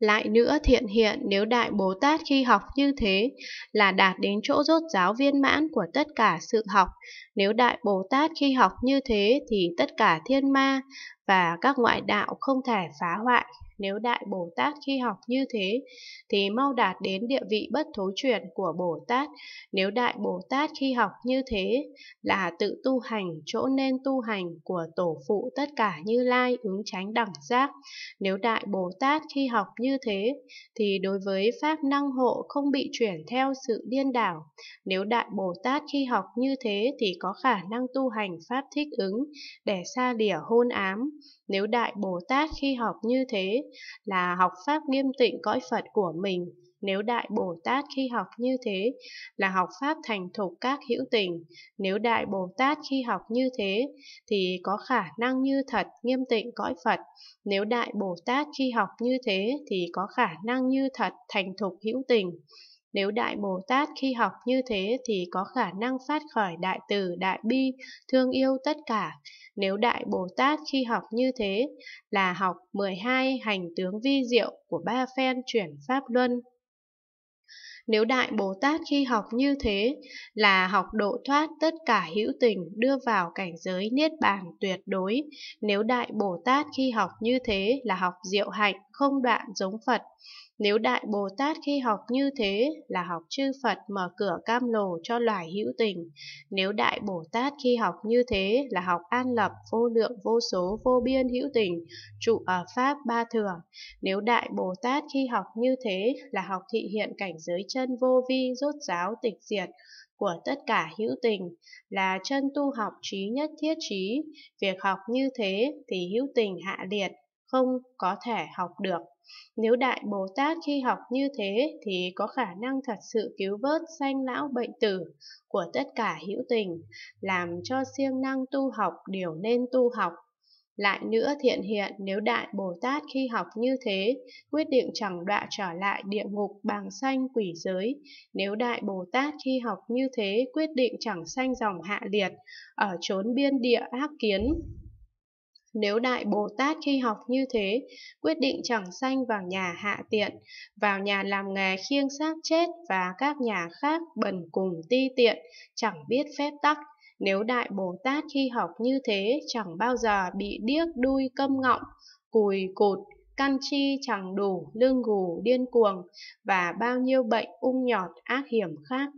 Lại nữa thiện hiện nếu Đại Bồ Tát khi học như thế là đạt đến chỗ rốt giáo viên mãn của tất cả sự học. Nếu Đại Bồ Tát khi học như thế thì tất cả thiên ma và các ngoại đạo không thể phá hoại. Nếu Đại Bồ Tát khi học như thế, thì mau đạt đến địa vị bất thối chuyển của Bồ Tát. Nếu Đại Bồ Tát khi học như thế, là tự tu hành chỗ nên tu hành của Tổ phụ tất cả như lai ứng tránh đẳng giác. Nếu Đại Bồ Tát khi học như thế, thì đối với Pháp năng hộ không bị chuyển theo sự điên đảo. Nếu Đại Bồ Tát khi học như thế thì có khả năng tu hành Pháp thích ứng để xa lìa hôn ám. Nếu Đại Bồ Tát khi học như thế là học Pháp nghiêm tịnh cõi Phật của mình, nếu Đại Bồ Tát khi học như thế là học Pháp thành thục các hữu tình, nếu Đại Bồ Tát khi học như thế thì có khả năng như thật nghiêm tịnh cõi Phật, nếu Đại Bồ Tát khi học như thế thì có khả năng như thật thành thục hữu tình. Nếu Đại Bồ Tát khi học như thế thì có khả năng phát khởi đại từ, đại bi, thương yêu tất cả. Nếu Đại Bồ Tát khi học như thế là học 12 hành tướng vi diệu của ba phen chuyển Pháp Luân. Nếu Đại Bồ Tát khi học như thế là học độ thoát tất cả hữu tình đưa vào cảnh giới niết bàn tuyệt đối, nếu Đại Bồ Tát khi học như thế là học diệu hạnh, không đoạn giống Phật. Nếu Đại Bồ Tát khi học như thế là học chư Phật mở cửa cam lồ cho loài hữu tình. Nếu Đại Bồ Tát khi học như thế là học an lập vô lượng vô số vô biên hữu tình, trụ ở Pháp ba thừa. Nếu Đại Bồ Tát khi học như thế là học thị hiện cảnh giới chân vô vi rốt giáo tịch diệt, của tất cả hữu tình là chân tu học trí nhất thiết trí việc học như thế thì hữu tình hạ liệt không có thể học được. Nếu Đại Bồ Tát khi học như thế thì có khả năng thật sự cứu vớt sanh lão bệnh tử của tất cả hữu tình, làm cho siêng năng tu học điều nên tu học. Lại nữa thiện hiện nếu Đại Bồ Tát khi học như thế, quyết định chẳng đọa trở lại địa ngục bằng sanh quỷ giới. Nếu Đại Bồ Tát khi học như thế, quyết định chẳng sanh dòng hạ liệt, ở chốn biên địa ác kiến, nếu Đại Bồ Tát khi học như thế, quyết định chẳng sanh vào nhà hạ tiện, vào nhà làm nghề khiêng xác chết và các nhà khác bần cùng ti tiện, chẳng biết phép tắc. Nếu Đại Bồ Tát khi học như thế, chẳng bao giờ bị điếc đuôi câm ngọng, cùi cụt, căn chi chẳng đủ, lương gù điên cuồng và bao nhiêu bệnh ung nhọt ác hiểm khác.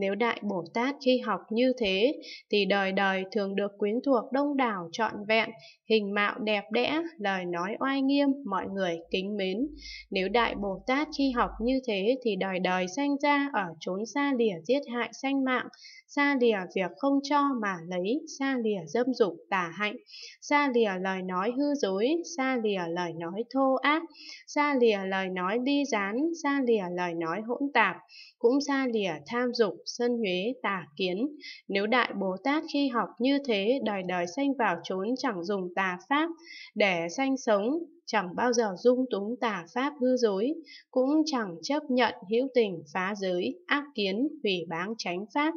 Nếu Đại Bồ Tát khi học như thế, thì đời đời thường được quyến thuộc đông đảo trọn vẹn, hình mạo đẹp đẽ, lời nói oai nghiêm, mọi người kính mến. Nếu Đại Bồ Tát khi học như thế, thì đời đời sanh ra ở chốn xa lìa giết hại sanh mạng, xa lìa việc không cho mà lấy, xa lìa dâm dục tà hạnh, xa lìa lời nói hư dối, xa lìa lời nói thô ác, xa lìa lời nói đi gián, xa lìa lời nói hỗn tạp, cũng xa lìa tham dục, sân Huế tà kiến. Nếu Đại Bồ Tát khi học như thế đời đời sanh vào chốn chẳng dùng tà pháp để sanh sống, chẳng bao giờ dung túng tà pháp hư dối, cũng chẳng chấp nhận hữu tình phá giới, ác kiến, hủy báng tránh pháp.